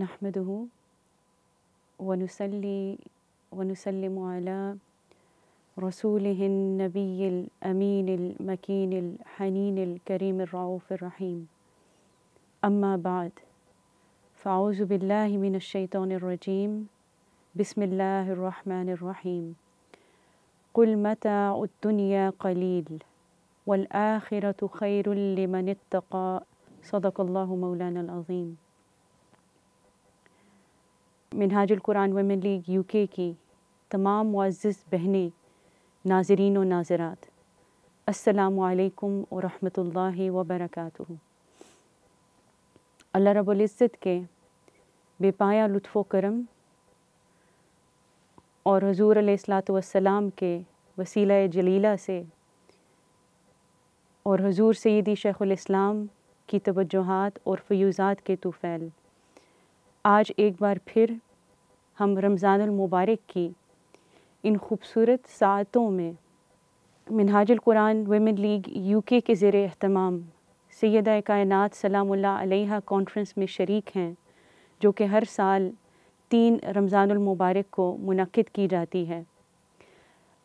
نحمده ونسلي ونسلم على رسوله النبي الامين المكين الحنين الكريم الرؤوف الرحيم اما بعد فاعوذ بالله من الشيطان الرجيم بسم الله الرحمن الرحيم قل متاع الدنيا قليل والاخره خير لمن اتقى صدق الله مولانا العظيم मिनहाजुल कुरान वमन league UK की तमाम मुआज़ बहने नाजरीन व नाजरात रहमतुल्लाहि व बरकातुहू अल्लाह इज़्ज़त के बेपाया लुत्फ़ो करम और हजूर सलाम के वसीला जलीला से और हजूर सैदी शेख़ुल इस्लाम की तवज्जोहात और फ्यूज़ात के तुफ़ैल आज एक बार फिर हम रमज़ान मुबारक की इन खूबसूरत सातों में Minhajul Quran women league UK के ज़ेर अहतमाम सैदा कायनत सलामुल्लाह अलैहा कॉन्फ्रेंस में शरीक हैं जो कि हर साल तीन रमज़ान मुबारक को मनक़द की जाती है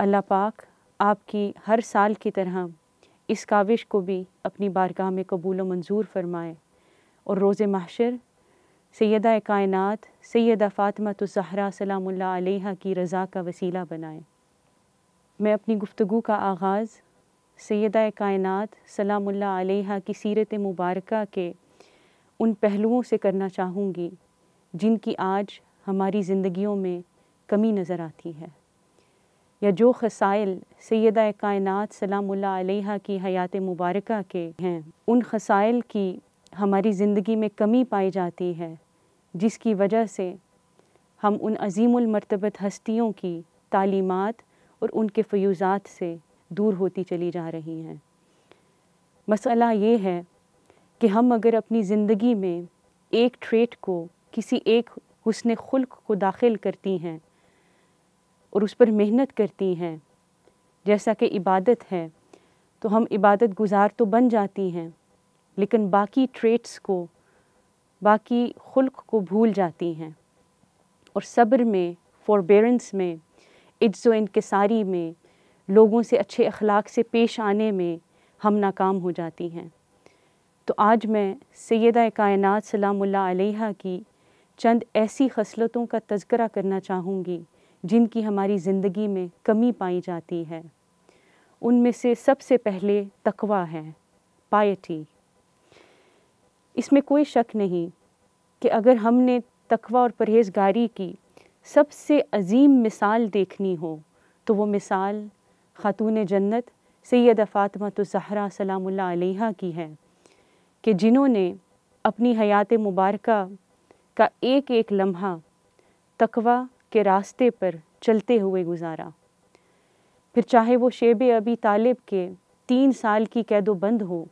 अल्लाह पाक आपकी हर साल की तरह इस काविश को भी अपनी बारगाह में कबूल मंजूर फरमाए और रोज़ महशर सैदा कायनत सैदा फ़ातमत सहरा सलाम की रज़ा का वसीला बनाएं मैं अपनी गुफ्तु का आगाज़ सैदा कायनत सलाम की सीरत मुबारक के उन पहलुओं से करना चाहूँगी जिनकी आज हमारी ज़िंदगियों में कमी नज़र आती है या जो खसाइल सैदा कायनत सलाम की हयात मुबारक के हैं उन खसाइल की हमारी ज़िंदगी में कमी पाई जाती है जिसकी वजह से हम उन अजीमरतबत हस्तियों की तालीमत और उनके फ्यूज़ात से दूर होती चली जा रही हैं मसला ये है कि हम अगर अपनी ज़िंदगी में एक ट्रेट को किसी एक हुसन खुल्क को दाखिल करती हैं और उस पर मेहनत करती हैं जैसा कि इबादत है तो हम इबादत गुज़ार तो बन जाती हैं लेकिन बाकी ट्रेट्स को बाकी खुल्क को भूल जाती हैं और सब्र में फॉरबेरेंस में इज्ज़ इनकसारी में लोगों से अच्छे अखलाक से पेश आने में हम नाकाम हो जाती हैं तो आज मैं सैदा कायनत सलाम की चंद ऐसी खसलतों का तस्करा करना चाहूँगी जिनकी हमारी ज़िंदगी में कमी पाई जाती है उनमें से सबसे पहले तकवा है पायटी इसमें कोई शक नहीं कि अगर हमने तकवा और परहेजगारी की सबसे अजीम मिसाल देखनी हो तो वो मिसाल ख़ातून जन्नत सैद फ़ातिमा तो जहरा सलामुल्ला अलैहा की है कि जिन्होंने अपनी हयात मुबारक का एक एक लम्हा तकवा के रास्ते पर चलते हुए गुजारा फिर चाहे वो शेब अबी तालिब के तीन साल की कैदोबंद हो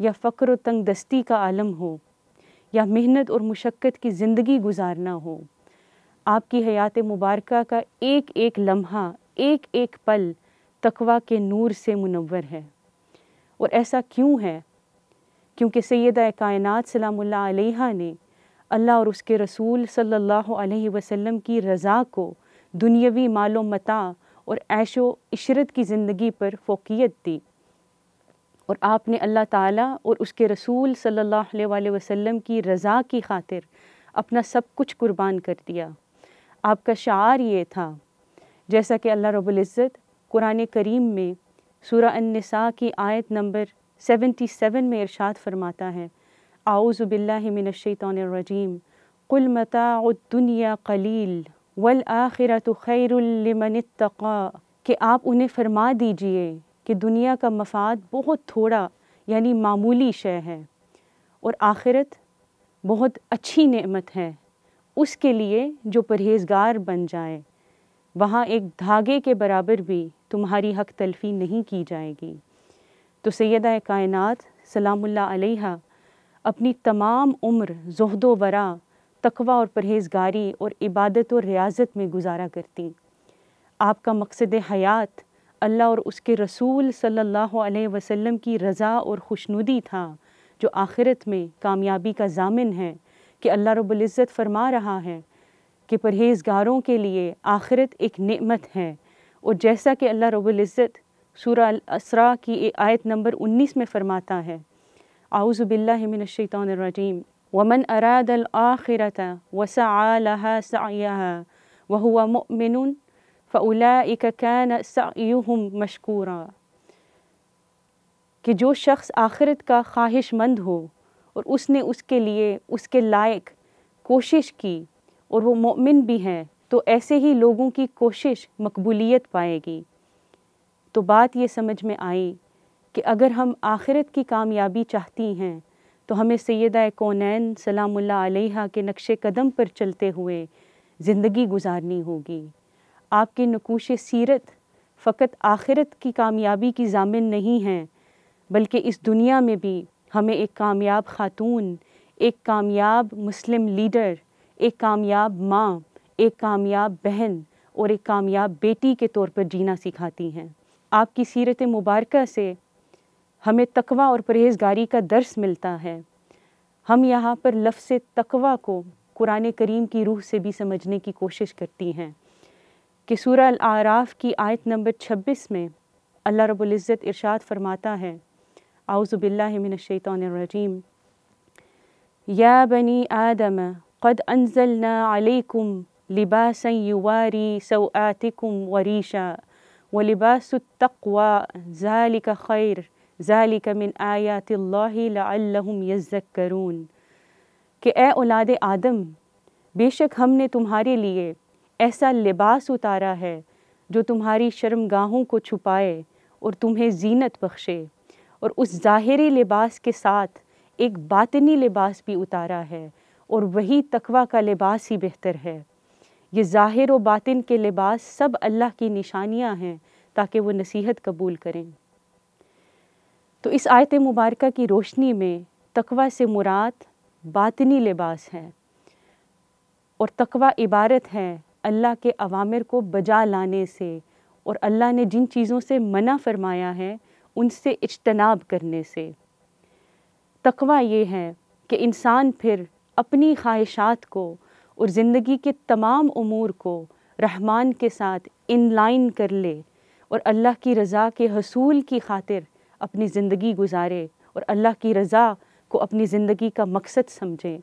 या फ़क्र तंग दस्ती का आलम हो या मेहनत और मुशक्क़त की ज़िंदगी गुजारना हो आपकी हयात मुबारक का एक एक लम्हा एक एक पल तकवा के नूर से मुनवर है और ऐसा क्यों है क्योंकि सैद कायनत सलाम्ला ने अल्लाह और उसके रसूल सल्लल्लाहु अलैहि वसल्लम की रज़ा को दुनियावी मालो मता और ऐशो इशरत की ज़िंदगी पर फोकियत दी और आपने अल्लाह ताला और उसके रसूल सल्लल्लाहु अलैहि वसल्लम की रज़ा की खातिर अपना सब कुछ कुर्बान कर दिया आपका शार ये था जैसा कि अल्लाह रबुल्ज़त कुरान करीम में सूरा अनसा की आयत नंबर 77 में इरशाद फरमाता है आउज़बिल्लिमिनशैतरजीम कुल मताउद्दुनिया कलील वल आखिरत खैरमन तक़ा के आप उन्हें फरमा दीजिए कि दुनिया का मफाद बहुत थोड़ा यानी मामूली शय है और आखिरत बहुत अच्छी नेमत है उसके लिए जो परहेजगार बन जाए वहाँ एक धागे के बराबर भी तुम्हारी हक तलफी नहीं की जाएगी तो सैदा कायनत सलामुल्ला अलैहा अपनी तमाम उम्र जहदो वरा तकवा और परहेजगारी और इबादत और रियाजत में गुजारा करती आपका मकसद हयात अल्लाह और उसके रसूल सल्लल्लाहु अलैहि वसल्लम की रज़ा और खुशनुदी था जो आखिरत में कामयाबी का जामिन है कि अल्लाह रब्ज़त फरमा रहा है कि परहेज़गारों के लिए आखिरत एक नेमत है और जैसा कि अल्लाह रब्ज़त सूरा असरा की आयत नंबर उन्नीस में फ़रमाता है आउज़बिल्लिमिनशैतरजीम वमन अरादल आखिरत वसा लहा सयाहा मिन فأولئك كان سعيهم मशकूरा कि जो शख्स आखिरत का ख्वाहिशमंद हो और उसने उसके लिए उसके लायक कोशिश की और वो मोमिन भी हैं तो ऐसे ही लोगों की कोशिश मकबूलियत पाएगी तो बात ये समझ में आई कि अगर हम आखिरत की कामयाबी चाहती हैं तो हमें सैदा कौनैन सलाम अलैहा के नक्श कदम पर चलते हुए ज़िंदगी गुजारनी होगी आपके नकूश सीरत फ़कत आखिरत की कामयाबी की जामिन नहीं हैं बल्कि इस दुनिया में भी हमें एक कामयाब ख़ातून एक कामयाब मुस्लिम लीडर एक कामयाब माँ एक कामयाब बहन और एक कामयाब बेटी के तौर पर जीना सिखाती हैं आपकी सीरत मुबारक से हमें तकवा और परहेज़गारी का दर्स मिलता है हम यहाँ पर लफ्स तकवा को कुरान करीम की रूह से भी समझने की कोशिश करती हैं कि सूरा आराफ़ की आयत नंबर 26 में अल्लाह रबुल्ज़त इरशाद फरमाता है आउज़बिल्लिमिनशैतरजीम या बनी आदम क़द अनजलना अलैकुम लिबासा युवारी सवातिकुम वरीशा व लिबासतवा ज़ालिक खैर ज़ालिक मिन आयातिल्लाम यज़क्रून कि ए औलाद आदम बेशक हमने तुम्हारे लिए ऐसा लिबास उतारा है जो तुम्हारी शर्मगाहों को छुपाए और तुम्हें जीनत बख्शे और उस ज़ाहरी लिबास के साथ एक बातनी लिबास भी उतारा है और वही तकवा का लिबास ही बेहतर है ये ज़ाहिर व बातिन के लिबास सब अल्लाह की निशानियाँ हैं ताकि वो नसीहत कबूल करें तो इस आयत मुबारक की रोशनी में तकवा से मुराद बातनी लिबास है और तकवा इबारत है अल्लाह के अवामिर को बजा लाने से और अल्लाह ने जिन चीज़ों से मना फरमाया है उनसे इजतनाब करने से तकवा ये है कि इंसान फिर अपनी ख्वाहिशात को और ज़िंदगी के तमाम अमूर को रहमान के साथ इन लाइन कर ले और अल्लाह की रज़ा के हसूल की खातिर अपनी ज़िंदगी गुजारे और अल्लाह की रज़ा को अपनी ज़िंदगी का मकसद समझें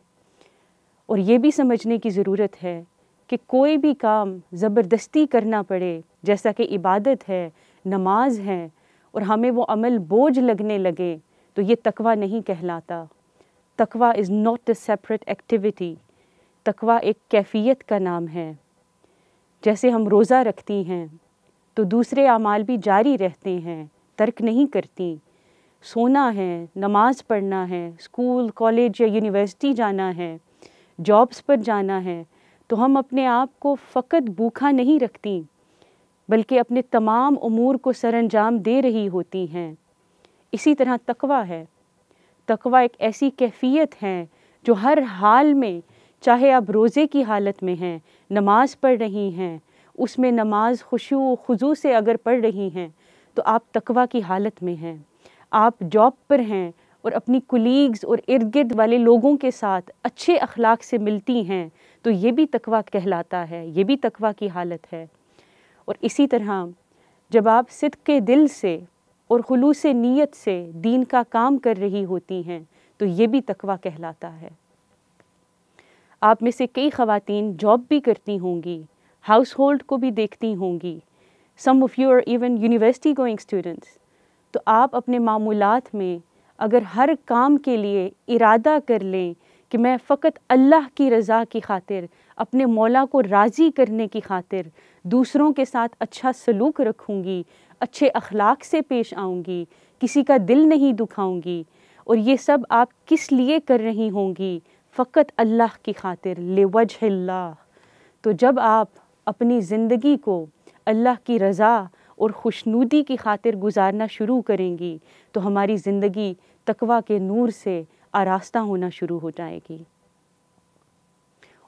और ये भी समझने की ज़रूरत है कि कोई भी काम ज़बरदस्ती करना पड़े जैसा कि इबादत है नमाज है और हमें वो अमल बोझ लगने लगे तो ये तकवा नहीं कहलाता तकवा is not a separate activity तकवा एक कैफियत का नाम है जैसे हम रोज़ा रखती हैं तो दूसरे अमाल भी जारी रहते हैं तर्क नहीं करती सोना है नमाज़ पढ़ना है स्कूल कॉलेज या यूनिवर्सिटी जाना है जॉब्स पर जाना है तो हम अपने आप को फ़कत भूखा नहीं रखती बल्कि अपने तमाम अमूर को सर अंजाम दे रही होती हैं इसी तरह तकवा है तकवा एक ऐसी कैफियत है जो हर हाल में चाहे आप रोज़े की हालत में हैं नमाज़ पढ़ रही हैं उसमें नमाज खुशू खुजू से अगर पढ़ रही हैं तो आप तकवा की हालत में हैं आप जॉब पर हैं और अपनी कुलीग्स और इर्द गिर्द वाले लोगों के साथ अच्छे अखलाक से मिलती हैं तो ये भी तकवा कहलाता है ये भी तकवा की हालत है और इसी तरह जब आप सिद के दिल से और खलूस नीयत से दीन का काम कर रही होती हैं तो ये भी तकवा कहलाता है आप में से कई खातन जॉब भी करती होंगी हाउस होल्ड को भी देखती होंगी some of you even university going students तो आप अपने मामूलत में अगर हर काम के लिए इरादा कर लें कि मैं फ़कत अल्लाह की रज़ा की खातिर अपने मौला को राज़ी करने की खातिर दूसरों के साथ अच्छा सलूक रखूँगी अच्छे अखलाक से पेश आऊँगी किसी का दिल नहीं दुखाऊँगी और ये सब आप किस लिए कर रही होंगी फ़कत अल्लाह की खातिर ले वजह तो जब आप अपनी ज़िंदगी को अल्लाह की रज़ा और खुशनूदी की खातिर गुजारना शुरू करेंगी तो हमारी ज़िंदगी तकवा के नूर से आरास्ता होना शुरू हो जाएगी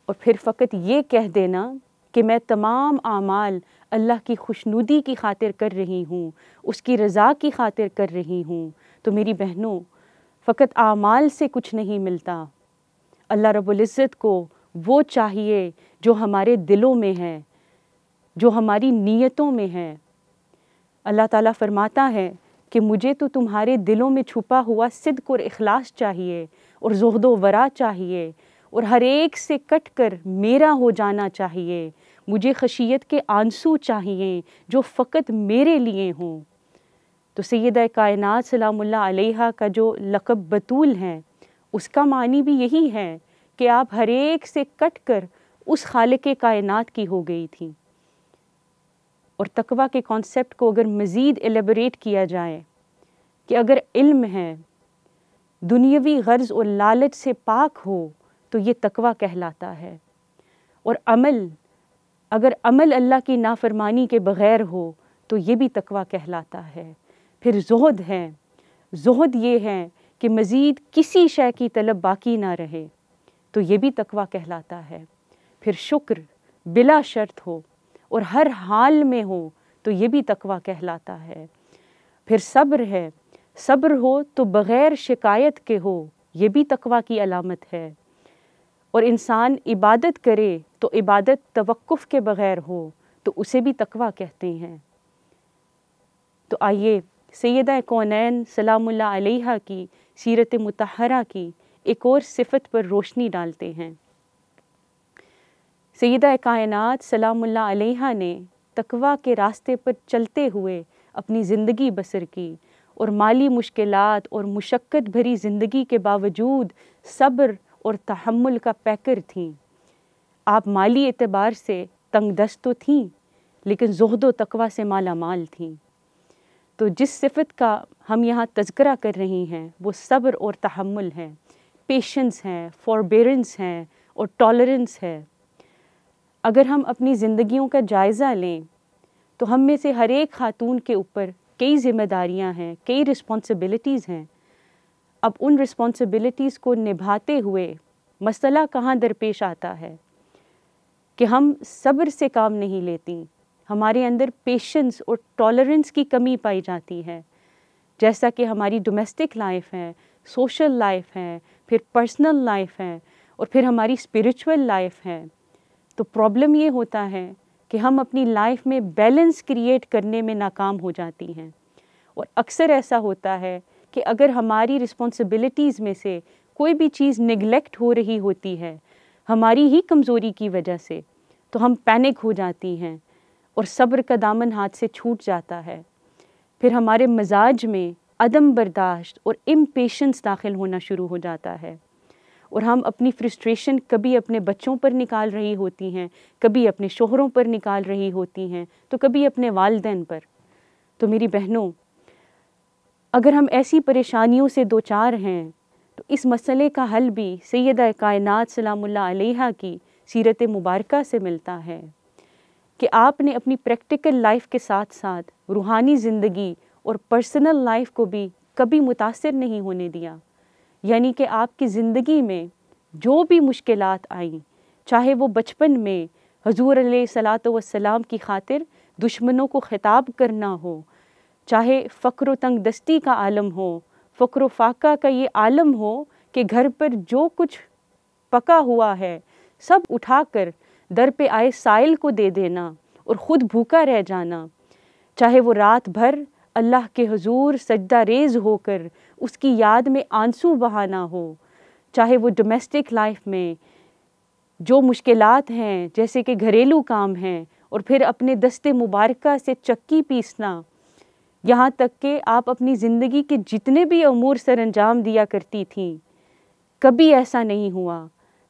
और फिर फ़कत ये कह देना कि मैं तमाम आमाल अल्लाह की खुशनुदी की खातिर कर रही हूँ उसकी रज़ा की खातिर कर रही हूँ तो मेरी बहनों फ़कत आमाल से कुछ नहीं मिलता अल्लाह रबुल्ज़त को वो चाहिए जो हमारे दिलों में है जो हमारी नीयतों में है अल्लाह ताला फरमाता है कि मुझे तो तुम्हारे दिलों में छुपा हुआ सिद्क और अखलास चाहिए और जहदो वरा चाहिए और हर एक से कट कर मेरा हो जाना चाहिए मुझे खशियत के आंसू चाहिए जो फ़कत मेरे लिए हों तो सैद कायनात सलामुल्ला अलैहा का जो लकब बतूल है उसका मानी भी यही है कि आप हर एक से कट कर उस खाल कायनात की हो गई थी और तकवा के कॉन्सेप्ट को अगर मज़ीद एलेबरेट किया जाए कि अगर इल्म है दुनियावी गर्ज और लालच से पाक हो तो ये तकवा कहलाता है और अमल अगर अमल अल्लाह की नाफरमानी के बग़ैर हो तो ये भी तकवा कहलाता है फिर जहद है जहद ये है कि मज़ीद किसी शय की तलब बाकी ना रहे तो ये भी तकवा कहलाता है फिर शुक्र बिला शर्त हो और हर हाल में हो तो ये भी तकवा कहलाता है फिर सब्र है सब्र हो तो बग़ैर शिकायत के हो ये भी तकवा की अलामत है और इंसान इबादत करे तो इबादत तवक्कुफ़ के बग़ैर हो तो उसे भी तकवा कहते हैं तो आइए सैदा कौनैन सलामुल्ला अलैहा की सीरत मतहरा की एक और सिफत पर रोशनी डालते हैं सईद कायन सलामुल्ला अलैहा ने तकवा के रास्ते पर चलते हुए अपनी ज़िंदगी बसर की और माली मुश्किल और मुशक्क़त भरी ज़िंदगी के बावजूद सब्र और तहमुल का पैकर थीं आप माली एतबार से तंग दस्त तो थीं लेकिन जहद तकवा से माला माल थीं तो जिस सिफत का हम यहाँ तस्करा कर रही हैं वो सब्र और तहमुल है पेशेंस हैं फॉरबेरेंस हैं और टॉलरेंस है अगर हम अपनी ज़िंदगियों का जायज़ा लें तो हम में से हर एक खातून के ऊपर कई जिम्मेदारियां हैं कई रिस्पॉन्सिबिलिटीज़ हैं अब उन रिस्पॉन्सिबिलिटीज़ को निभाते हुए मसला कहाँ दरपेश आता है कि हम सब्र से काम नहीं लेती हमारे अंदर पेशेंस और टॉलरेंस की कमी पाई जाती है जैसा कि हमारी डोमेस्टिक लाइफ है सोशल लाइफ है फिर पर्सनल लाइफ है और फिर हमारी स्पिरिचुअल लाइफ है तो प्रॉब्लम ये होता है कि हम अपनी लाइफ में बैलेंस क्रिएट करने में नाकाम हो जाती हैं और अक्सर ऐसा होता है कि अगर हमारी रिस्पॉन्सिबिलिटीज़ में से कोई भी चीज़ निगलेक्ट हो रही होती है हमारी ही कमज़ोरी की वजह से तो हम पैनिक हो जाती हैं और सब्र का दामन हाथ से छूट जाता है फिर हमारे मजाज में अदम बर्दाश्त और इम्पेशंस दाखिल होना शुरू हो जाता है और हम अपनी फ्रस्ट्रेशन कभी अपने बच्चों पर निकाल रही होती हैं कभी अपने शोहरों पर निकाल रही होती हैं तो कभी अपने वालदेन पर तो मेरी बहनों अगर हम ऐसी परेशानियों से दो चार हैं तो इस मसले का हल भी सैद कायन सलामुल्ला की सीरत मुबारक से मिलता है कि आपने अपनी प्रैक्टिकल लाइफ के साथ साथ रूहानी ज़िंदगी और पर्सनल लाइफ को भी कभी मुतासर नहीं होने दिया यानी कि आपकी ज़िंदगी में जो भी मुश्किल आई चाहे वो बचपन में हजूर सलात वसलाम की खातिर दुश्मनों को ख़िताब करना हो चाहे फ़क्र तंग दस्ती का आलम हो फ़क्र फाका का ये आलम हो कि घर पर जो कुछ पका हुआ है सब उठाकर दर पे आए साइल को दे देना और ख़ुद भूखा रह जाना चाहे वो रात भर अल्लाह के हजूर सजदा रेज होकर उसकी याद में आंसू बहाना हो चाहे वो डोमेस्टिक लाइफ में जो मुश्किलात हैं जैसे कि घरेलू काम हैं और फिर अपने दस्ते मुबारक से चक्की पीसना यहाँ तक कि आप अपनी ज़िंदगी के जितने भी अमूर सर अंजाम दिया करती थी कभी ऐसा नहीं हुआ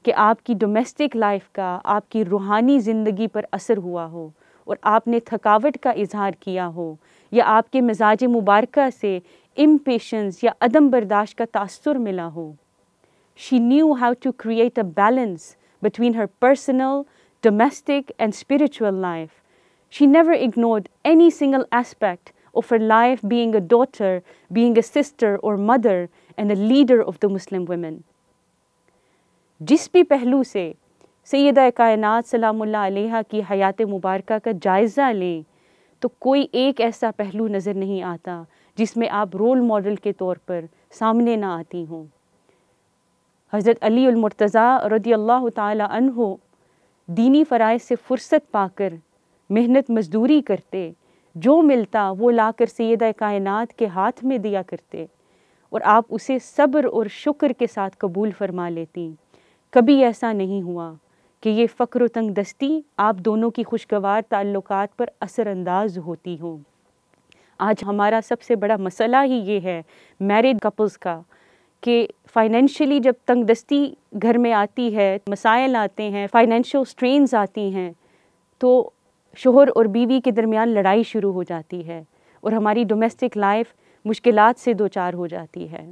कि आपकी डोमेस्टिक लाइफ का आपकी रूहानी ज़िंदगी पर असर हुआ हो और आपने थकावट का इजहार किया हो या आपके मिजाज मुबारक से impatience या अदम बर्दाश्त का तासर मिला हो She knew how to create a balance between her personal, domestic, and spiritual life. She never ignored any single aspect of her life being a daughter, being a sister or mother, and a leader of the Muslim women. जिस भी पहलू से सैद कायनत सलाम्ला की हयात मुबारक का जायज़ा लें तो कोई एक ऐसा पहलू नज़र नहीं आता जिसमें आप रोल मॉडल के तौर पर सामने ना आती हों हज़रत अली अलमर्तज़ा रदी अल्लाह हो दीनी फ़राज़ से फ़ुर्सत पाकर मेहनत मजदूरी करते जो मिलता वो लाकर सैद कायनात के हाथ में दिया करते और आप उसे सब्र और शुक्र के साथ कबूल फरमा लेती कभी ऐसा नहीं हुआ कि ये फ़क्र तंग दस्ती आप दोनों की खुशगवार ताल्लुकात पर असरअंदाज होती हों आज हमारा सबसे बड़ा मसला ही ये है मैरिड कपल्स का कि फ़ाइनेंशली जब तंगदस्ती घर में आती है मसाइल आते हैं फाइनेंशियल स्ट्रेन आती हैं तो शोहर और बीवी के दरमियान लड़ाई शुरू हो जाती है और हमारी डोमेस्टिक लाइफ मुश्किल से दो चार हो जाती है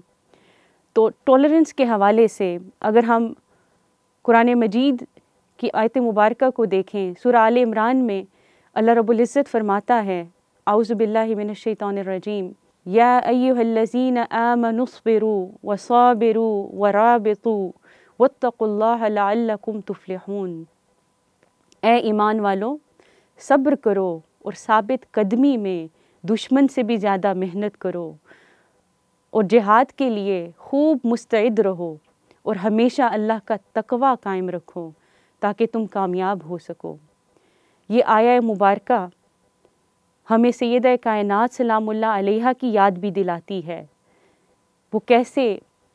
तो टॉलरेंस के हवाले से अगर हम कुरान मजीद की आयत मुबारक को देखें सुर आल इमरान में अल्लाह रबुल्ज़त फरमाता है आउज़बिल्लिमिनशैतरजीम या अय्युहल्लज़ीन आमनुस्बिरु वसाबिरु वराबितु वत्तकुल्लाकुम तुफ़्लहून ए ईमान वालों सब्र करो और साबित कदमी में दुश्मन से भी ज़्यादा मेहनत करो और जिहाद के लिए खूब मुस्तैद रहो और हमेशा अल्लाह का तकवा कायम रखो ताकि तुम कामयाब हो सको ये आया मुबारक हमें सैद कायनत सलाम अलैहा की याद भी दिलाती है वो कैसे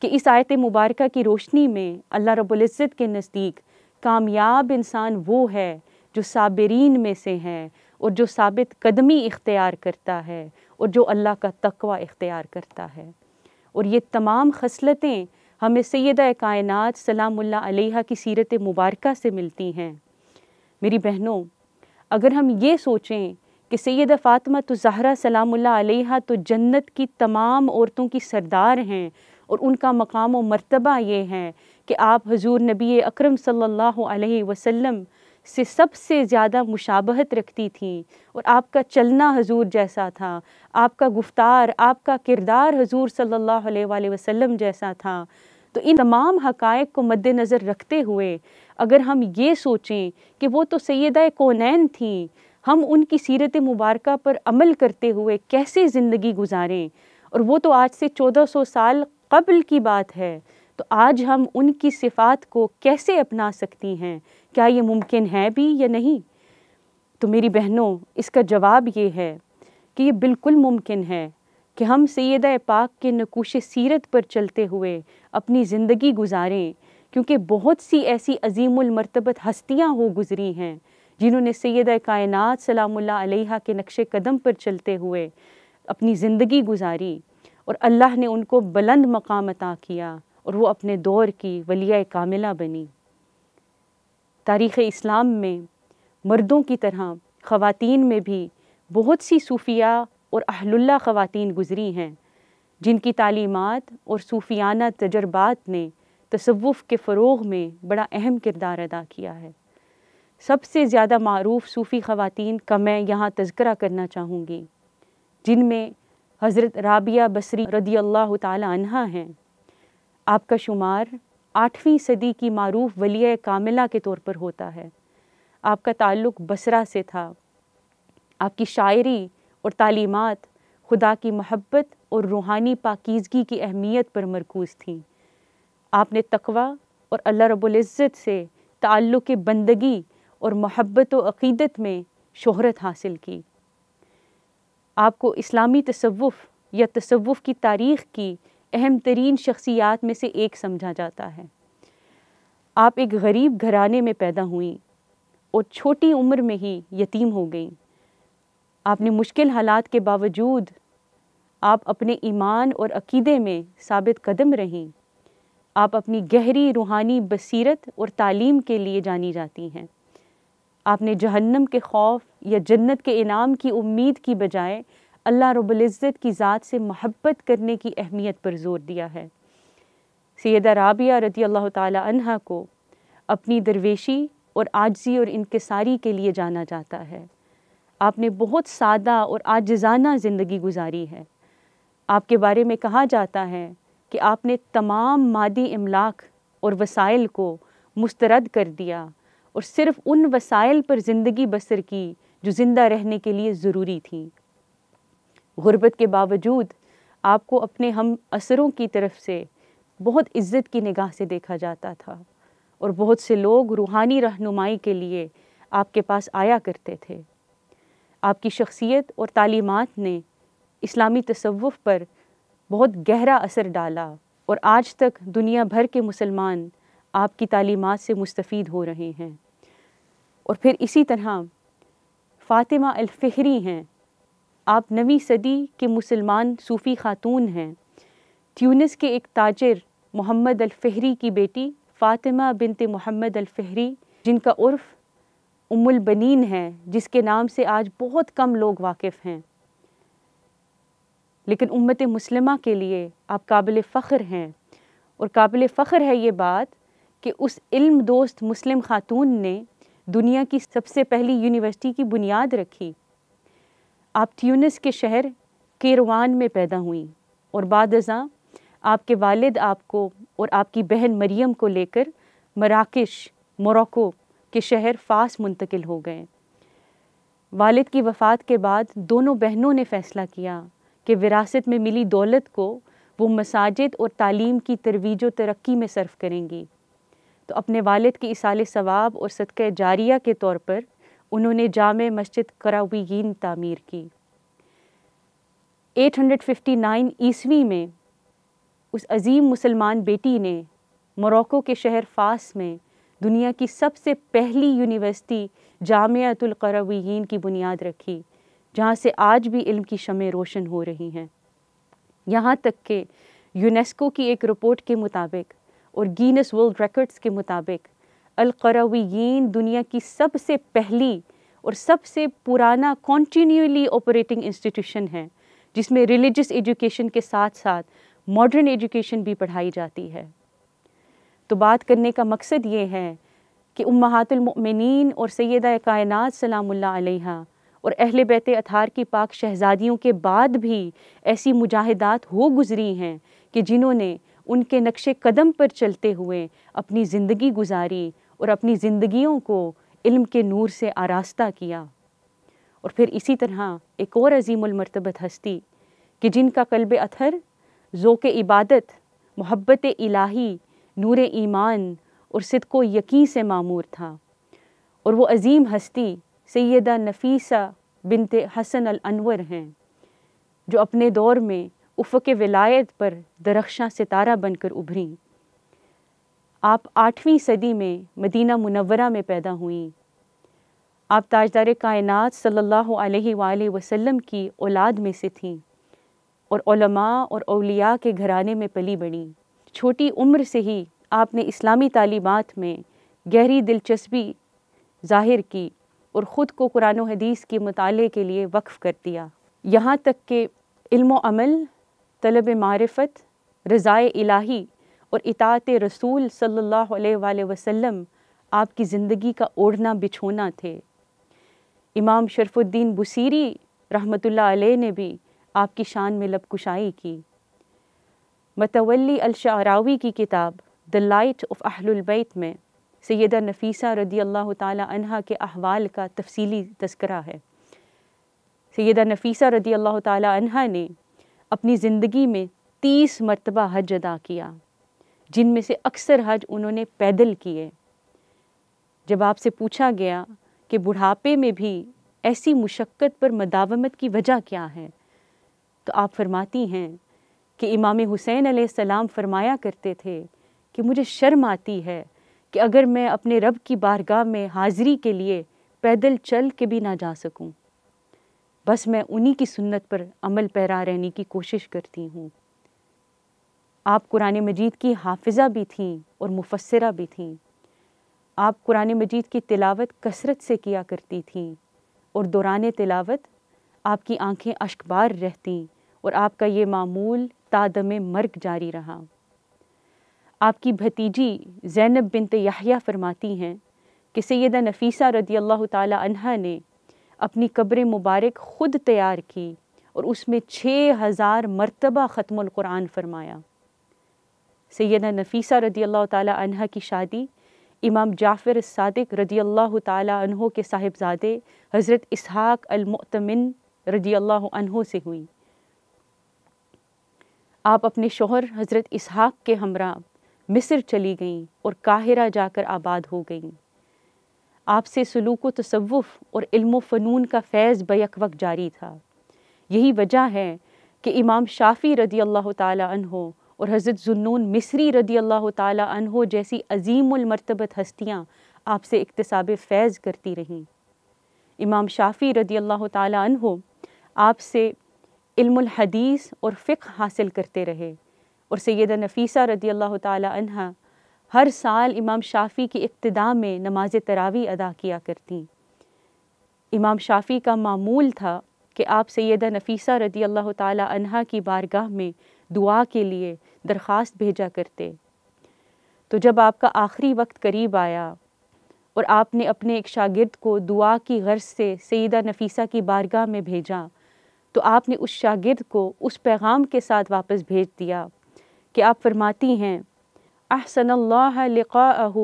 कि इस आयत मुबारक की रोशनी में अल्लाह रबुल्ज़त के नज़दीक कामयाब इंसान वो है जो साबरीन में से हैं और जो साबित कदमी इख्तियार करता है और जो अल्लाह का तकवा इख्तियार करता है और ये तमाम खसलतें हमें सैद कायनत सलामुल्ला अलैहा की सीरत मुबारक से मिलती हैं मेरी बहनों अगर हम ये सोचें कि सैद फ़ातमा तो ज़हरा सलाम तो जन्नत की तमाम औरतों की सरदार हैं और उनका मकाम व मरतबा ये है कि आप हजूर नबी अकरम सल्लल्लाहु अलैहि वसल्लम से सबसे ज़्यादा मुशाबहत रखती थीं और आपका चलना हजूर जैसा था आपका गुफ्तार आपका किरदार हजूर सल्लल्लाहु अलैहि वसल्लम जैसा था तो इन तमाम हकायक को मद्दनज़र रखते हुए अगर हम ये सोचें कि वो तो सैदा कौनैन थी हम उनकी सीरत मुबारक पर अमल करते हुए कैसे ज़िंदगी गुजारें और वो तो आज से 1400 साल कबल की बात है तो आज हम उनकी सिफात को कैसे अपना सकती हैं क्या ये मुमकिन है भी या नहीं तो मेरी बहनों इसका जवाब ये है कि ये बिल्कुल मुमकिन है कि हम सैद पाक के नकुश सीरत पर चलते हुए अपनी ज़िंदगी गुजारें क्योंकि बहुत सी ऐसी अजीमुलमरतबत हस्तियाँ हो गुज़री हैं जिन्होंने सैद कायनत सलामुल्लाह के नक्श कदम पर चलते हुए अपनी ज़िंदगी गुजारी और अल्लाह ने उनको बुलंद मकाम अता किया और वो अपने दौर की वलिया कामिला बनी तारीख़ इस्लाम में मर्दों की तरह ख़वान में भी बहुत सी सूफिया और अहलुल्ला ख़वान गुज़री हैं जिनकी तालीमत और सूफियाना तजर्बात ने तसवुफ़ के फ़रोग में बड़ा अहम किरदार अदा किया है सबसे ज़्यादा मरूफ सूफ़ी ख़वान का मैं यहाँ तस्करा करना चाहूँगी जिनमें हज़रत राबिया बसरी रदी अल्लाह तहा हैं आपका शुमार आठवीं सदी की मरूफ वलिया कामिला के तौर पर होता है आपका ताल्लुक़ बसरा से था आपकी शायरी और तालीमत खुदा की महब्बत और रूहानी पाकिजगी की अहमियत पर मरकूज़ थी आपने तकवा और अल्लाह रबुल्ज़त से ताल्लुक़ बंदगी और मोहब्बत व अक़ीदत में शहरत हासिल की आपको इस्लामी तसवुफ़ या तसवुफ़ की तारीख़ की अहम तरीन शख्सियात में से एक समझा जाता है आप एक गरीब घराने में पैदा हुई और छोटी उम्र में ही यतीम हो गई आपने मुश्किल हालात के बावजूद आप अपने ईमान और अकीदे में साबित कदम रहीं आप अपनी गहरी रूहानी बसीरत और तालीम के लिए जानी जाती हैं आपने जहन्नम के खौफ या जन्नत के इनाम की उम्मीद की बजाय अल्लाह रब्ज़त की ज़ात से महब्बत करने की अहमियत पर ज़ोर दिया है सैदा राबिया रदी अल्लाह तहा को अपनी दरवेशी और आजजी और इनकसारी के लिए जाना जाता है आपने बहुत सादा और आजजाना ज़िंदगी गुजारी है आपके बारे में कहा जाता है कि आपने तमाम मादी इमलाक और वसाइल को मुस्तरद कर दिया और सिर्फ़ उन वसाइल पर ज़िंदगी बसर की जो ज़िंदा रहने के लिए ज़रूरी थी गुरबत के बावजूद आपको अपने हम असरों की तरफ से बहुत इज़्ज़त की निगाह से देखा जाता था और बहुत से लोग रूहानी रहनुमाई के लिए आपके पास आया करते थे आपकी शख्सियत और तालीमत ने इस्लामी तसवुफ़ पर बहुत गहरा असर डाला और आज तक दुनिया भर के मुसलमान आपकी तालीमत से मुस्तफ़ हो रहे हैं और फिर इसी तरह फ़ातिमा अलफहरी हैं आप नवी सदी के मुसलमान सूफ़ी ख़ातून हैं ट्यूनस के एक ताजर मोहम्मद अलफहरी की बेटी फ़ातिमा बिनत मोहम्मद अलफहरी जिनका उर्फ़ उमुल बनीन है जिसके नाम से आज बहुत कम लोग वाकिफ़ हैं लेकिन उम्मत मुसलमा के लिए आप काबिल फ़ख्र हैं और काबिल फ़ख्र है ये बात कि उस इल्म दोस्त मुस्लिम खातून ने दुनिया की सबसे पहली यूनिवर्सिटी की बुनियाद रखी आप ट्यूनस के शहर केरवान में पैदा हुई और बाद अजा आपके वालिद आपको और आपकी बहन मरियम को लेकर मराकश मोरक्को के शहर फास मुंतकिल हो गए वालिद की वफ़ात के बाद दोनों बहनों ने फ़ैसला किया कि विरासत में मिली दौलत को वो मसाजिद और तालीम की तरवीज तरक्की में सर्फ़ करेंगी तो अपने वालिद के इसाल सवाब और सदक़ जारिया के तौर पर उन्होंने जाम मस्जिद करावीन तामीर की 859 ईस्वी में उस अजीम मुसलमान बेटी ने मोरक्को के शहर फास में दुनिया की सबसे पहली यूनिवर्सिटी जामियातुलकरावीन की बुनियाद रखी जहाँ से आज भी इल्म की शमें रोशन हो रही हैं यहाँ तक के यूनेस्को की एक रिपोर्ट के मुताबिक और गिनस वर्ल्ड रिकॉर्ड्स के मुताबिक अलकरावीन दुनिया की सबसे पहली और सबसे पुराना कॉन्टीन्यूली ऑपरेटिंग इंस्टीट्यूशन है जिसमें रिलीजियस एजुकेशन के साथ साथ मॉडर्न एजुकेशन भी पढ़ाई जाती है तो बात करने का मकसद ये है कि उम्मातुलमिन और कायन कायनात सलाम्ला और अहल बैत अथार की पाक शहज़ादियों के बाद भी ऐसी मुजाहिदात हो गुज़री हैं कि जिन्होंने उनके नक्शे कदम पर चलते हुए अपनी ज़िंदगी गुजारी और अपनी ज़िंदगियों को इल्म के नूर से आरास्ता किया और फिर इसी तरह एक और अजीमरतबत हस्ती कि जिनका कल्ब अथर ज़ोक़ इबादत मोहब्बत इलाही नूर ईमान और सिद्को यकीन से मामूर था और वो अजीम हस्ती सैदा नफीसा बिनते हसन अल अनवर हैं जो अपने दौर में उफ़क विलायत पर दरख्शा सितारा बनकर उभरी आप आठवीं सदी में मदीना मुनवरा में पैदा हुई आप ताजदार कायनात सल्लल्लाहु अलैहि वसल्लम की औलाद में से थीं और और अलिया के घराने में पली बढ़ी छोटी उम्र से ही आपने इस्लामी तालीमात में गहरी दिलचस्पी जाहिर की और ख़ुद को कुरान हदीस के मताले के लिए वक्फ़ कर दिया यहाँ तक के इल्म अमल तलब मारफ़त रज़ाए इलाही और इतात रसूल सल्लल्लाहु अलैहि वसल्लम आपकी ज़िंदगी का ओढ़ना बिछोना थे इमाम शरफुद्दीन बसीरी रहमतुल्लाह अलैह ने भी आपकी शान में कुशाई की मतवली अलशारावी की किताब द लाइट ऑफ अहलबैत में सैदा नफीसा रदी अल्लाह तहा के अहवाल का तफसीली तस्करा है सैदा नफीसा रदी अल्लाह तह ने अपनी ज़िंदगी में तीस मरतबा हज अदा किया जिनमें से अक्सर हज उन्होंने पैदल किए जब आपसे पूछा गया कि बुढ़ापे में भी ऐसी मुशक्क़त पर मदावमत की वजह क्या है तो आप फरमाती हैं कि इमाम हुसैन सलाम फरमाया करते थे कि मुझे शर्म आती है कि अगर मैं अपने रब की बारगाह में हाज़िरी के लिए पैदल चल के भी ना जा सकूं बस मैं उन्हीं की सुन्नत पर अमल पैरा रहने की कोशिश करती हूँ आप कुरान मजीद की हाफिज़ा भी थीं और मुफसरा भी थीं आप कुरान मजीद की तिलावत कसरत से किया करती थीं और दौरान तिलावत आपकी आंखें अशकबार रहतीं और आपका ये मामूल तादम मर्ग जारी रहा आपकी भतीजी जैनब बिन तहिया फरमाती हैं कि सैदा नफीसा रदी अल्लाह तह ने अपनी कब्र मुबारक ख़ुद तैयार की और उसमें छः हज़ार मरतबा ख़त्मक़ुरान फरमाया सैद नफीसा रदी अल्लाह तह की शादी इमाम जाफ़िर सदक रदी अल्लाह तहो के साहिबजादे हज़रत इसहाक अलमतमिन रदी अल्लाह से हुई आप अपने शोहर हज़रत इसहाक के हमरा मिस्र चली गईं और काहिरा जाकर आबाद हो गईं आपसे सलूक व तसवुफ़ और इल्म फ़नून का फैज़ बैक वक्त जारी था यही वजह है कि इमाम शाफ़ी रदी अल्लाह तहो और हज़रत जुन्नून मिसरी रदी अल्लाह तहो जैसी अजीमरतबत हस्तियाँ आपसे इकतसाब फैज़ करती रहीं इमाम शाफ़ी रदी अल्लाह तहो आपसे इल्मुल हदीस और फ़िक्र हासिल करते रहे और सैद नफीसा रदी अल्लाह तहा हर साल इमाम शाफ़ी की इब्तदा में नमाज तरावी अदा किया करती इमाम शाफ़ी का मामूल था कि आप सैदा नफीसा रदी अल्लाह तहा की बारगाह में दुआ के लिए दरख्वास्त भेजा करते तो जब आपका आखिरी वक्त करीब आया और आपने अपने एक शागिर्द को दुआ की गर्ज से सैदा नफीसा की बारगाह में भेजा तो आपने उस शागिर्द को उस पैगाम के साथ वापस भेज दिया कि आप फरमाती हैं أحسن الله لقاءه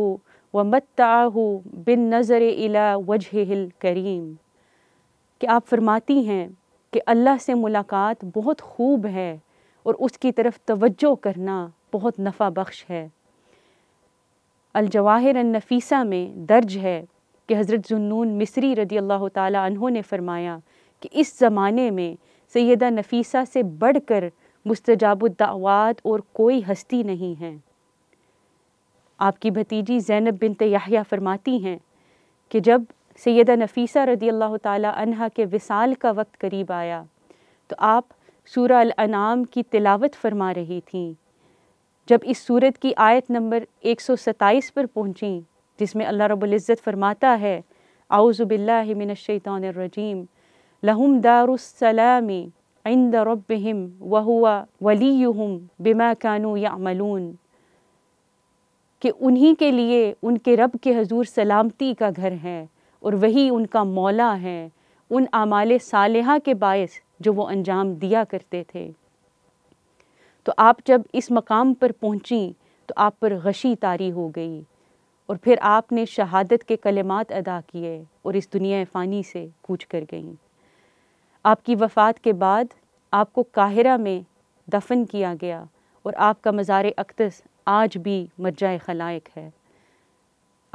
ومتعه बिन नज़र وجهه الكريم करीम कि आप फरमाती हैं कि अल्लाह से मुलाकात बहुत खूब है और उसकी तरफ तवज्जो करना बहुत नफ़ा बख्श है अलजवाहिर नफीसा में दर्ज है कि हज़रत जुन्नून मिस्री रदी अल्लाह तहों ने फ़रमाया कि इस ज़माने में सैदा नफीसा से बढ़ कर मुस्तजाबुद्दावात और कोई हस्ती नहीं है आपकी भतीजी ज़ैनब बिन तहिया फरमाती हैं कि जब सैदा नफीसा रदी अल्लाह तहा के विसाल का वक्त करीब आया तो आप सूरा अनाम की तिलावत फरमा रही थीं जब इस सूरत की आयत नंबर 127 पर पहुँची जिसमें अल्लाह रब्ज़त फरमाता है आउज़बिल्लिमिनशैतरजीम लहुम दारुसलामी इंद रबहम वहुआ वलीहम बिमा कानू मलून कि उन्हीं के लिए उनके रब के हजूर सलामती का घर है और वही उनका मौला है उन आमाल साल के बायस जो वो अंजाम दिया करते थे तो आप जब इस मकाम पर पहुँची तो आप पर गशी तारी हो गई और फिर आपने शहादत के कलमात अदा किए और इस दुनिया फ़ानी से कूच कर गईं आपकी वफ़ात के बाद आपको काहिरा में दफन किया गया और आपका मज़ार अक्तस आज भी मज्जा खलाइक है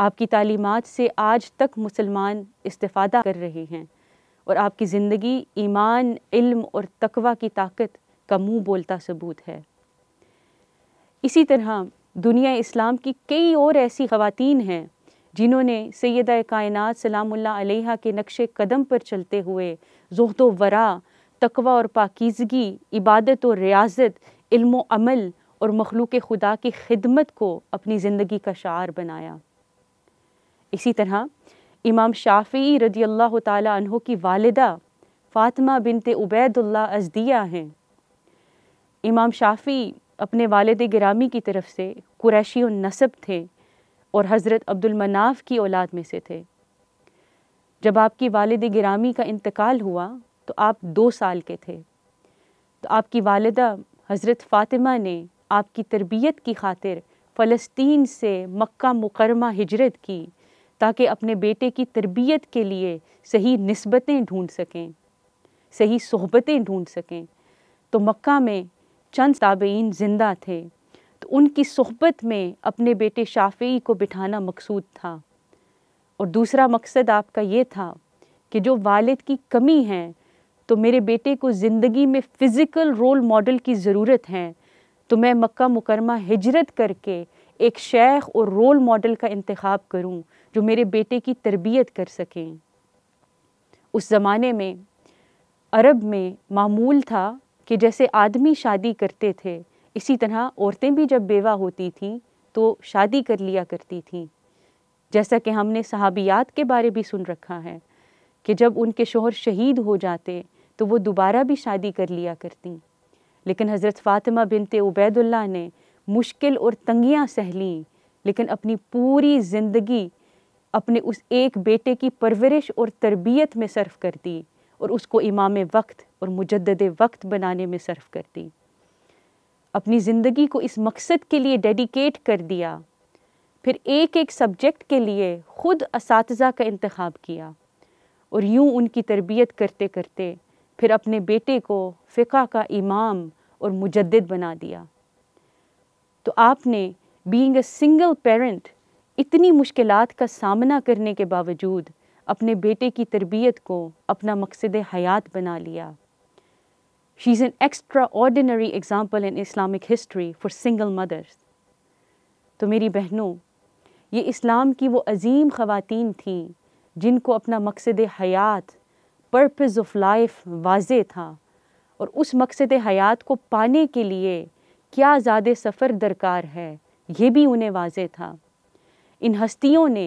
आपकी तालीमत से आज तक मुसलमान इस्तादा कर रहे हैं और आपकी ज़िंदगी ईमान इल्म और तकवा की ताकत का मुँह बोलता सबूत है इसी तरह दुनिया इस्लाम की कई और ऐसी ख़वातीन हैं जिन्होंने सैद कायनत सलाम्ला के नक्श कदम पर चलते हुए जहद वरा तकवा और पाकिजगी इबादत और रियाजत इल्म अमल और मखलूक खुदा की खिदमत को अपनी ज़िंदगी का शार बनाया इसी तरह इमाम शाफ़ी रदी अल्लाह तहो की वालदा फ़ातिमा बिनते उबैदुल्ला अजदिया हैं इमाम शाफ़ी अपने वालद ग्रामी की तरफ से कुरैशी और नसब थे और हज़रत अब्दुलमनाफ़ की औलाद में से थे जब आपकी वालद ग्रामी का इंतकाल हुआ तो आप दो साल के थे तो आपकी वालदा हज़रत फ़ातिमा ने आपकी तरबियत की खातिर फ़लस्तीन से मक्का मुकरमा हिजरत की ताकि अपने बेटे की तरबियत के लिए सही नस्बतें ढूंढ सकें सही सहबतें ढूंढ सकें तो मक्का में चंद ताबेन ज़िंदा थे तो उनकी सहबत में अपने बेटे शाफी को बिठाना मकसूद था और दूसरा मकसद आपका ये था कि जो वालिद की कमी है तो मेरे बेटे को ज़िंदगी में फ़िज़िकल रोल मॉडल की ज़रूरत है तो मैं मक्का मुकरमा हिजरत करके एक शेख और रोल मॉडल का इंतखब करूं जो मेरे बेटे की तरबियत कर सकें उस ज़माने में अरब में मामूल था कि जैसे आदमी शादी करते थे इसी तरह औरतें भी जब बेवा होती थीं तो शादी कर लिया करती थीं जैसा कि हमने सहाबियात के बारे भी सुन रखा है कि जब उनके शोहर शहीद हो जाते तो वो दोबारा भी शादी कर लिया करती लेकिन हज़रत फ़ातिमा बिनते उबैदुल्ला ने मुश्किल और तंगियां सह लीं लेकिन अपनी पूरी ज़िंदगी अपने उस एक बेटे की परवरिश और तरबियत में सर्फ कर दी और उसको इमाम वक्त और मुजद वक्त बनाने में सर्फ कर दी अपनी ज़िंदगी को इस मकसद के लिए डेडिकेट कर दिया फिर एक एक सब्जेक्ट के लिए ख़ुद इस का इंतखब किया और यूँ उनकी तरबियत करते करते फिर अपने बेटे को फ़िका का इमाम और मुजद बना दिया तो आपने बीइंग अ सिंगल पेरेंट इतनी मुश्किल का सामना करने के बावजूद अपने बेटे की तरबियत को अपना मकसद हयात बना लिया she is an extraordinary example in Islamic history for single mothers तो मेरी बहनों ये इस्लाम की वो अजीम ख़वातीन थीं जिनको अपना मकसद हयात पर्पज़ ऑफ लाइफ वाज था और उस मकसद हयात को पाने के लिए क्या ज़्यादा सफ़र दरकार है ये भी उन्हें वाज था इन हस्तियों ने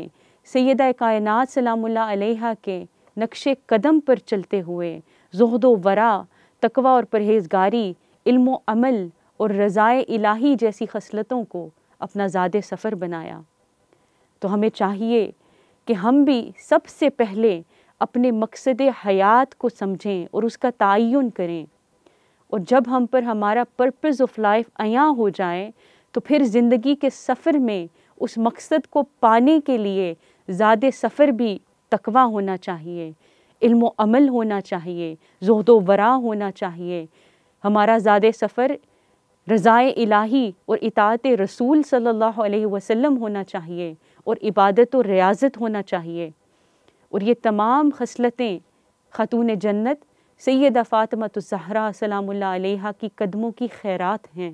सैद कायनत सलाम्ला के नक्श कदम पर चलते हुए जहद वरा तकवा और परहेजगारी इल्म अमल और रज़ाए इलाही जैसी खसलतों को अपना ज़्यादा सफ़र बनाया तो हमें चाहिए कि हम भी सबसे पहले अपने मकसद हयात को समझें और उसका तयन करें और जब हम पर हमारा पर्पज़ ऑफ लाइफ अया हो जाए तो फिर ज़िंदगी के सफ़र में उस मकसद को पाने के लिए ज़्यादा सफ़र भी तकवा होना चाहिए इल्म अमल होना चाहिए जहदो वरा होना चाहिए हमारा ज़्यादा सफ़र रज़ाए इलाही और इतात रसूल सल्लल्लाहु अलैहि वसल्लम होना चाहिए और इबादत और रियाजत होना चाहिए और ये तमाम खसलतें ख़तून जन्नत सैद फ़ातमतज़हरा सलाम की कदमों की खैरात हैं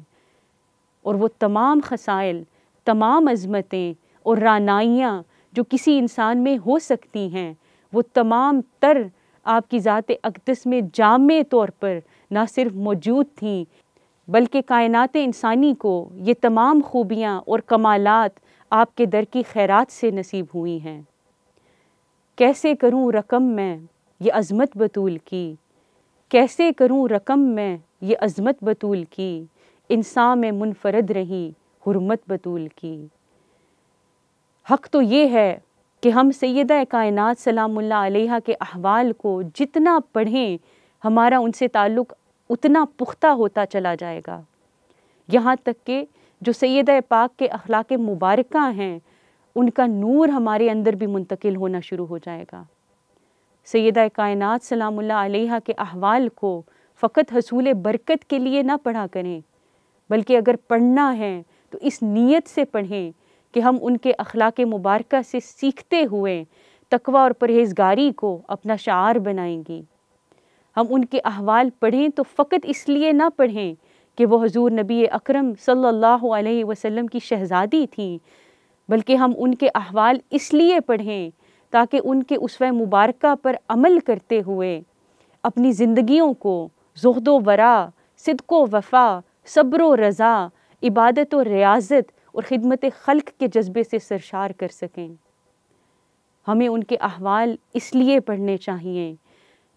और वो तमाम खसाइल तमाम अज़मतें और रानाइयाँ जो किसी इंसान में हो सकती हैं वो तमाम तर आपकी ज़ात अकदस में जाम तौर पर ना सिर्फ मौजूद थीं बल्कि कायनात इंसानी को ये तमाम खूबियाँ और कमालत आपके दर की खैरात से नसीब हुई हैं कैसे करूं रकम मैं ये अज़मत बतूल की कैसे करूं रकम मैं ये अज़मत बतूल की इंसान में मुनफरद रही हरमत बतूल की हक तो ये है कि हम सैद कायनत सलामुल्ला के अहवाल को जितना पढ़ें हमारा उनसे ताल्लुक़ उतना पुख्ता होता चला जाएगा यहाँ तक कि जो सैद पाक के अखलाक मुबारक हैं उनका नूर हमारे अंदर भी मुंतकिल होना शुरू हो जाएगा सैदा कायनत सलामुल्ला अलैहा के अहवाल को फ़कत हसूल बरकत के लिए ना पढ़ा करें बल्कि अगर पढ़ना है तो इस नीयत से पढ़ें कि हम उनके अखलाक मुबारक से सीखते हुए तकवा और परहेजगारी को अपना शार बनाएंगी हम उनके अहवाल पढ़ें तो फ़कत इसलिए ना पढ़ें कि वो हजूर नबी अकरम सल्लल्लाहु अलैहि वसल्लम की शहज़ादी थी बल्कि हम उनके अहवाल इसलिए पढ़ें ताकि उनके उसव मुबारक पर अमल करते हुए अपनी ज़िंदगियों को जहद वरा सदक वफ़ा सब्र रज़ा इबादत व रियाजत और ख़िदमत खल्क के जज्बे से सरशार कर सकें हमें उनके अहवाल इसलिए पढ़ने चाहिए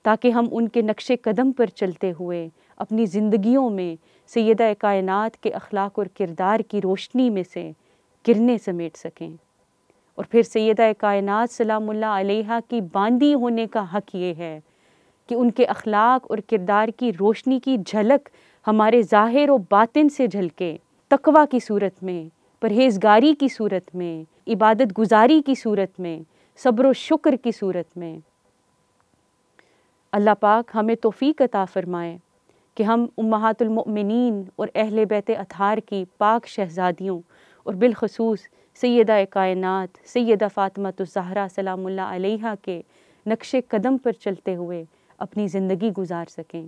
ताकि हम उनके नक्शे कदम पर चलते हुए अपनी ज़िंदगियों में सैदा कायनत के अखलाक और किरदार की रोशनी में से किरणें समेट सकें और फिर सैदा कायनात सलामुल्ला अलैहा की बांदी होने का हक़ ये है कि उनके अखलाक और किरदार की रोशनी की झलक हमारे ज़ाहिर और बातिन से झलके तकवा की सूरत में परहेजगारी की सूरत में इबादत गुजारी की सूरत में सब्र व शुक्र की सूरत में अल्लाह पाक हमें तोफ़ी अता फ़रमाए कि हम उमहतुलमिन और अहल बैत अथार की पाक शहज़ादियों और बिलखसूस सैदा कायनत सैदा फ़ातमत तज़हरा सलाम के नक्श कदम पर चलते हुए अपनी ज़िंदगी गुजार सकें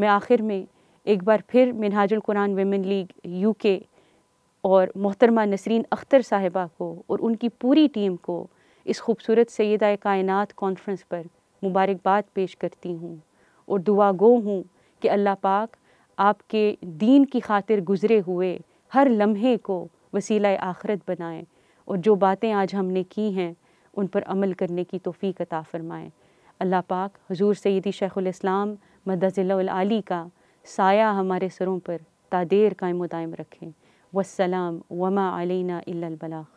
मैं आखिर में एक बार फिर Minhajul Quran women league UK और मोहतरमा नसरीन अख्तर साहिबा को और उनकी पूरी टीम को इस खूबसूरत सैद कायनत कॉन्फ्रेंस पर मुबारकबाद पेश करती हूँ और दुआ गो हूँ कि अल्लाह पाक आपके दीन की खातिर गुज़रे हुए हर लम्हे को वसीला आखरत बनाएं और जो बातें आज हमने की हैं उन पर अमल करने की तोफ़ी अता फ़रमाएँ अल्लाह पाक हजूर सैदी शेख़ुलस्लाम मदजिली का साया हमारे सरों पर तादेर कायम दायम रखें वसलाम वमा अलैना इल्लल